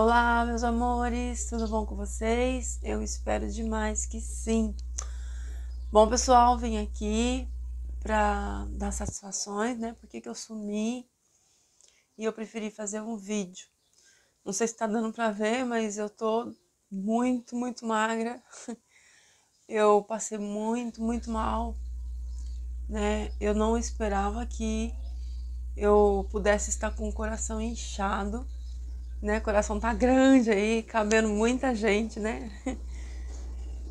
Olá, meus amores, tudo bom com vocês? Eu espero demais que sim. Bom, pessoal, vim aqui para dar satisfações, né? Por que, que eu sumi e eu preferi fazer um vídeo. Não sei se tá dando para ver, mas eu tô muito, muito magra. Eu passei muito, muito mal, né? Eu não esperava que eu pudesse estar com o coração inchado né? O coração tá grande aí, cabendo muita gente, né?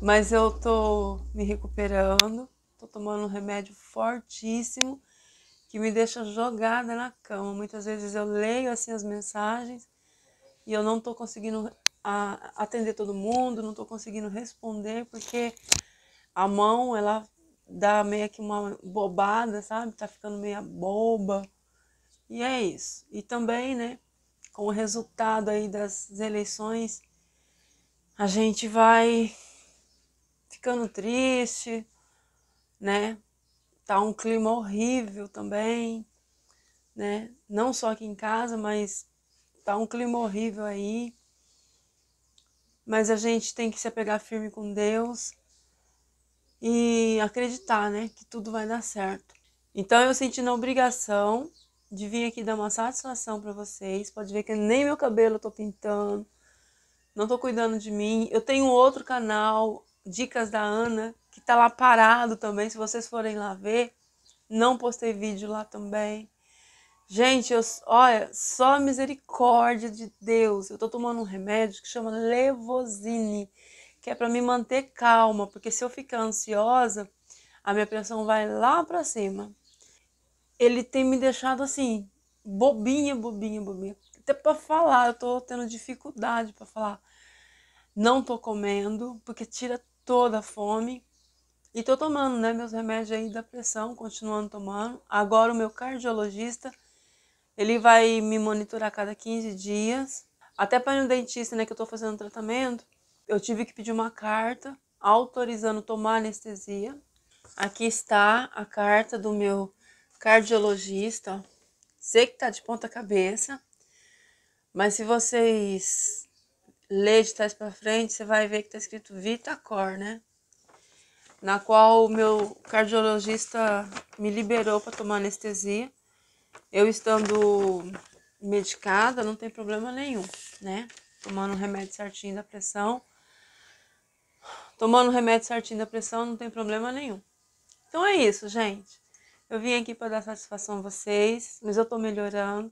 Mas eu tô me recuperando, tô tomando um remédio fortíssimo que me deixa jogada na cama. Muitas vezes eu leio assim as mensagens e eu não tô conseguindo atender todo mundo, não tô conseguindo responder porque a mão ela dá meio que uma bobada, sabe? Tá ficando meio boba. E é isso. E também, né? com o resultado aí das eleições, a gente vai ficando triste, né? Tá um clima horrível também, né? Não só aqui em casa, mas tá um clima horrível aí. Mas a gente tem que se apegar firme com Deus e acreditar, né, que tudo vai dar certo. Então eu senti na obrigação de vir aqui dar uma satisfação para vocês. Pode ver que nem meu cabelo eu tô pintando, não tô cuidando de mim. Eu tenho outro canal, Dicas da Ana, que tá lá parado também. Se vocês forem lá ver, não postei vídeo lá também. Gente, eu, olha, só a misericórdia de Deus. Eu tô tomando um remédio que chama Levosine, que é para me manter calma, porque se eu ficar ansiosa, a minha pressão vai lá para cima ele tem me deixado assim, bobinha, bobinha, bobinha. Até para falar, eu tô tendo dificuldade para falar. Não tô comendo, porque tira toda a fome. E tô tomando, né, meus remédios aí da pressão, continuando tomando. Agora o meu cardiologista, ele vai me monitorar a cada 15 dias. Até para ir no dentista, né, que eu tô fazendo tratamento, eu tive que pedir uma carta autorizando tomar anestesia. Aqui está a carta do meu cardiologista. Sei que tá de ponta cabeça, mas se vocês ler de trás para frente, você vai ver que tá escrito Vitacor, né? Na qual o meu cardiologista me liberou para tomar anestesia. Eu estando medicada, não tem problema nenhum, né? Tomando um remédio certinho da pressão. Tomando um remédio certinho da pressão, não tem problema nenhum. Então é isso, gente. Eu vim aqui para dar satisfação a vocês, mas eu estou melhorando.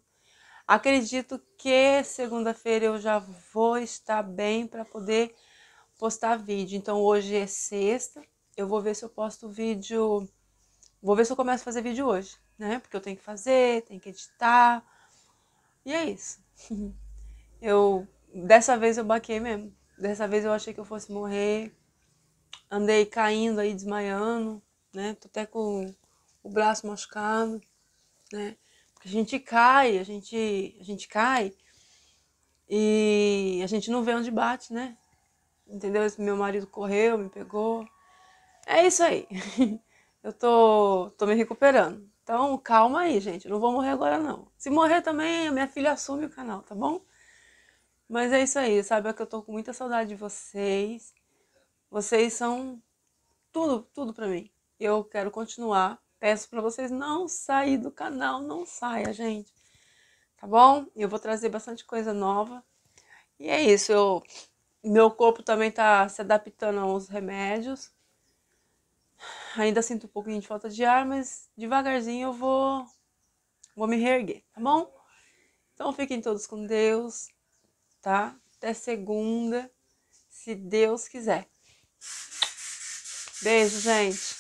Acredito que segunda-feira eu já vou estar bem para poder postar vídeo. Então hoje é sexta, eu vou ver se eu posto vídeo. Vou ver se eu começo a fazer vídeo hoje, né? Porque eu tenho que fazer, tenho que editar. E é isso. Eu dessa vez eu baquei mesmo. Dessa vez eu achei que eu fosse morrer. Andei caindo aí, desmaiando, né? Tô até com o braço machucado, né? Porque a gente cai, a gente, a gente cai e a gente não vê onde bate, né? Entendeu? Meu marido correu, me pegou. É isso aí. Eu tô, tô me recuperando. Então, calma aí, gente. Eu não vou morrer agora, não. Se morrer também, minha filha assume o canal, tá bom? Mas é isso aí, sabe? É que eu tô com muita saudade de vocês. Vocês são tudo, tudo para mim. Eu quero continuar Peço para vocês não sair do canal, não saia, gente. Tá bom? Eu vou trazer bastante coisa nova. E é isso, eu meu corpo também tá se adaptando aos remédios. Ainda sinto um pouquinho de falta de ar, mas devagarzinho eu vou vou me reerguer, tá bom? Então fiquem todos com Deus, tá? Até segunda, se Deus quiser. Beijo, gente.